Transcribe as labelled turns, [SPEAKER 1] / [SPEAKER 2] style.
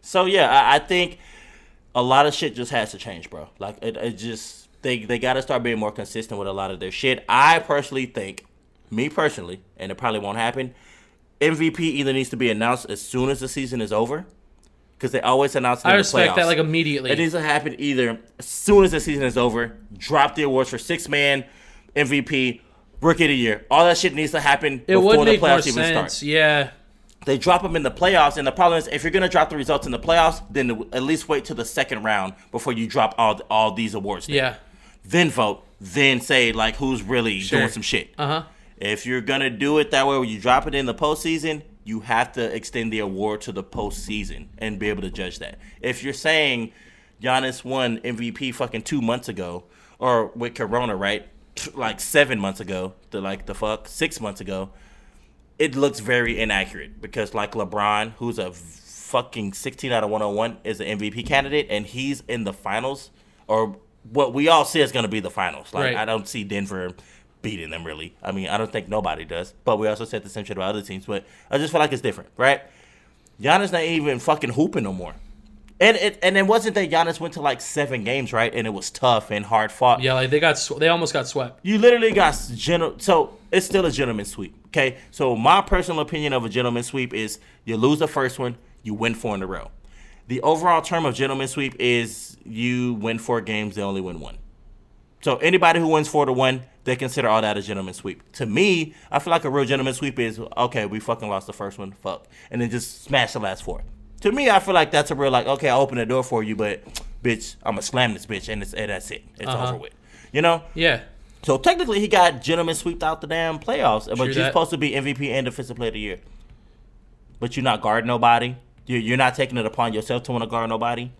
[SPEAKER 1] So yeah, I, I think a lot of shit just has to change, bro. Like it, it just they they got to start being more consistent with a lot of their shit. I personally think, me personally, and it probably won't happen. MVP either needs to be announced as soon as the season is over, because they always announce. I respect that like immediately. It needs to happen either as soon as the season is over. Drop the awards for six man MVP, rookie of the year. All that shit needs to happen it before the playoffs even sense. start. Yeah. They drop them in the playoffs, and the problem is if you're going to drop the results in the playoffs, then at least wait till the second round before you drop all all these awards. There. Yeah. Then vote. Then say like who's really sure. doing some shit. Uh huh. If you're gonna do it that way, where you drop it in the postseason, you have to extend the award to the postseason and be able to judge that. If you're saying Giannis won MVP fucking two months ago, or with Corona, right? Like seven months ago, to like the fuck six months ago, it looks very inaccurate because like LeBron, who's a fucking 16 out of 101 is an MVP candidate and he's in the finals or what we all see is going to be the finals. Like right. I don't see Denver beating them really. I mean, I don't think nobody does. But we also said the same shit about other teams, but I just feel like it's different, right? Giannis not even fucking hooping no more. And it and it wasn't that Giannis went to like seven games, right? And it was tough and hard fought. Yeah, like they got sw- they almost got swept. You literally got general. So it's still a gentleman sweep. Okay. So my personal opinion of a gentleman sweep is you lose the first one, you win four in a row. The overall term of gentleman sweep is you win four games, they only win one. So anybody who wins four to one, they consider all that a gentleman sweep. To me, I feel like a real gentleman sweep is okay. We fucking lost the first one, fuck, and then just smash the last four to me, I feel like that's a real like, okay, I open the door for you, but bitch, I'm gonna slam this bitch, and, it's, and that's it. It's uh-huh. over with. You know? Yeah. So technically, he got gentlemen swept out the damn playoffs, True but that. you're supposed to be MVP and Defensive Player of the Year. But you're not guarding nobody. you're not taking it upon yourself to want to guard nobody.